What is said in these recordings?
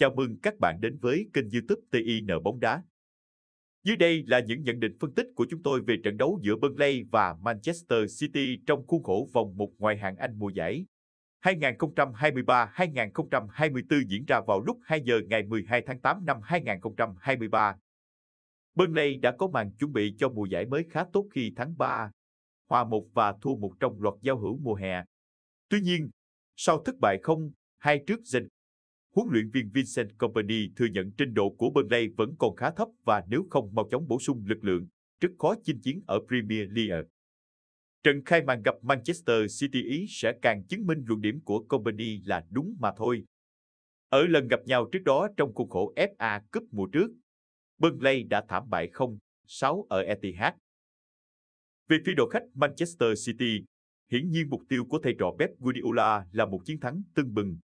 Chào mừng các bạn đến với kênh youtube TIN Bóng Đá. Dưới đây là những nhận định phân tích của chúng tôi về trận đấu giữa Burnley và Manchester City trong khuôn khổ vòng một ngoại hạng Anh mùa giải 2023-2024 diễn ra vào lúc 2 giờ ngày 12 tháng 8 năm 2023. Burnley đã có màn chuẩn bị cho mùa giải mới khá tốt khi tháng 3, hòa một và thua một trong loạt giao hữu mùa hè. Tuy nhiên, sau thất bại không, hai trước Zen huấn luyện viên Vincent Company thừa nhận trình độ của Burnley vẫn còn khá thấp và nếu không mau chóng bổ sung lực lượng, rất khó chinh chiến ở Premier League. Trận khai màn gặp Manchester City Ý sẽ càng chứng minh luận điểm của Company là đúng mà thôi. Ở lần gặp nhau trước đó trong khuôn khổ FA Cup mùa trước, Burnley đã thảm bại 0-6 ở Etihad. Về phía đội khách Manchester City, hiển nhiên mục tiêu của thầy trò Pep Guardiola là một chiến thắng tưng bừng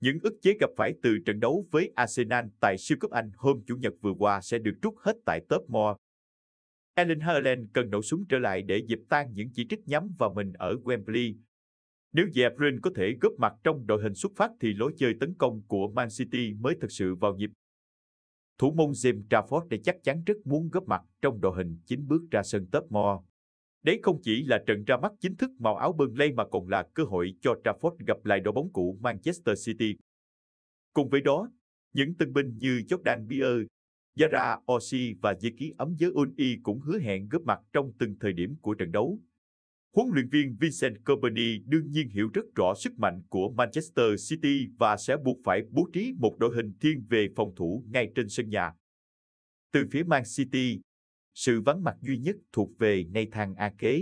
những ức chế gặp phải từ trận đấu với Arsenal tại siêu cúp Anh hôm Chủ nhật vừa qua sẽ được rút hết tại Top More. Erling Haaland cần nổ súng trở lại để dịp tan những chỉ trích nhắm vào mình ở Wembley. Nếu De Bruyne có thể góp mặt trong đội hình xuất phát thì lối chơi tấn công của Man City mới thực sự vào nhịp. Thủ môn James Trafford đã chắc chắn rất muốn góp mặt trong đội hình chính bước ra sân Top More. Đấy không chỉ là trận ra mắt chính thức màu áo Burnley mà còn là cơ hội cho Trafford gặp lại đội bóng cũ Manchester City. Cùng với đó, những tân binh như Jordan Bier, Yara Osi và dây ký ấm giới Uni cũng hứa hẹn góp mặt trong từng thời điểm của trận đấu. Huấn luyện viên Vincent Kompany đương nhiên hiểu rất rõ sức mạnh của Manchester City và sẽ buộc phải bố trí một đội hình thiên về phòng thủ ngay trên sân nhà. Từ phía Man City, sự vắng mặt duy nhất thuộc về Nathan Ake.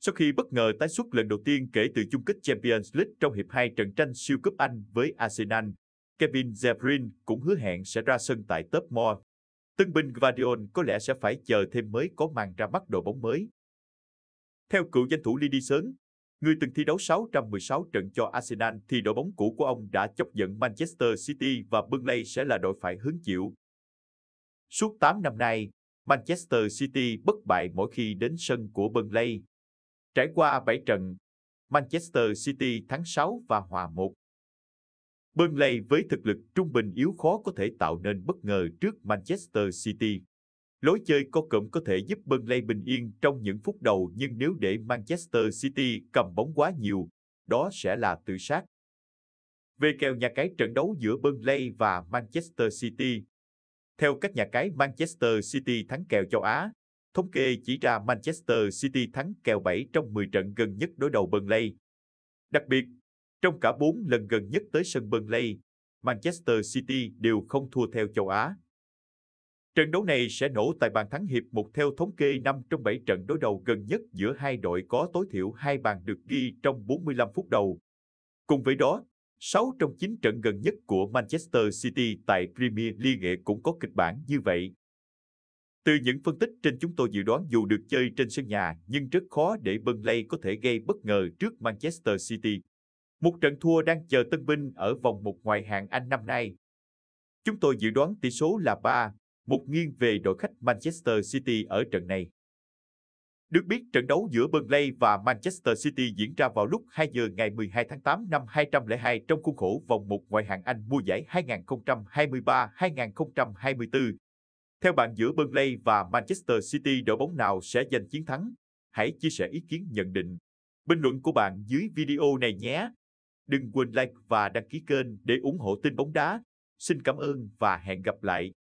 Sau khi bất ngờ tái xuất lần đầu tiên kể từ chung kết Champions League trong hiệp 2 trận tranh siêu cúp Anh với Arsenal, Kevin De Bruyne cũng hứa hẹn sẽ ra sân tại Top More. Tân binh Guardiola có lẽ sẽ phải chờ thêm mới có màn ra mắt đội bóng mới. Theo cựu danh thủ Lidi Sớn, người từng thi đấu 616 trận cho Arsenal thì đội bóng cũ của ông đã chấp nhận Manchester City và Burnley sẽ là đội phải hứng chịu. Suốt 8 năm nay, Manchester City bất bại mỗi khi đến sân của Burnley. Trải qua 7 trận, Manchester City thắng 6 và hòa 1. Burnley với thực lực trung bình yếu khó có thể tạo nên bất ngờ trước Manchester City. Lối chơi co cụm có thể giúp Burnley bình yên trong những phút đầu nhưng nếu để Manchester City cầm bóng quá nhiều, đó sẽ là tự sát. Về kèo nhà cái trận đấu giữa Burnley và Manchester City, theo các nhà cái Manchester City thắng kèo châu Á, thống kê chỉ ra Manchester City thắng kèo 7 trong 10 trận gần nhất đối đầu Burnley. Đặc biệt, trong cả 4 lần gần nhất tới sân Burnley, Manchester City đều không thua theo châu Á. Trận đấu này sẽ nổ tại bàn thắng hiệp một theo thống kê 5 trong 7 trận đối đầu gần nhất giữa hai đội có tối thiểu hai bàn được ghi trong 45 phút đầu. Cùng với đó, 6 trong 9 trận gần nhất của Manchester City tại Premier League cũng có kịch bản như vậy. Từ những phân tích trên chúng tôi dự đoán dù được chơi trên sân nhà nhưng rất khó để Burnley có thể gây bất ngờ trước Manchester City. Một trận thua đang chờ Tân Binh ở vòng một ngoài hạng Anh năm nay. Chúng tôi dự đoán tỷ số là 3, một nghiêng về đội khách Manchester City ở trận này. Được biết, trận đấu giữa Burnley và Manchester City diễn ra vào lúc 2 giờ ngày 12 tháng 8 năm 2002 trong khuôn khổ vòng một ngoại hạng Anh mùa giải 2023-2024. Theo bạn giữa Burnley và Manchester City đội bóng nào sẽ giành chiến thắng? Hãy chia sẻ ý kiến nhận định, bình luận của bạn dưới video này nhé. Đừng quên like và đăng ký kênh để ủng hộ tin bóng đá. Xin cảm ơn và hẹn gặp lại.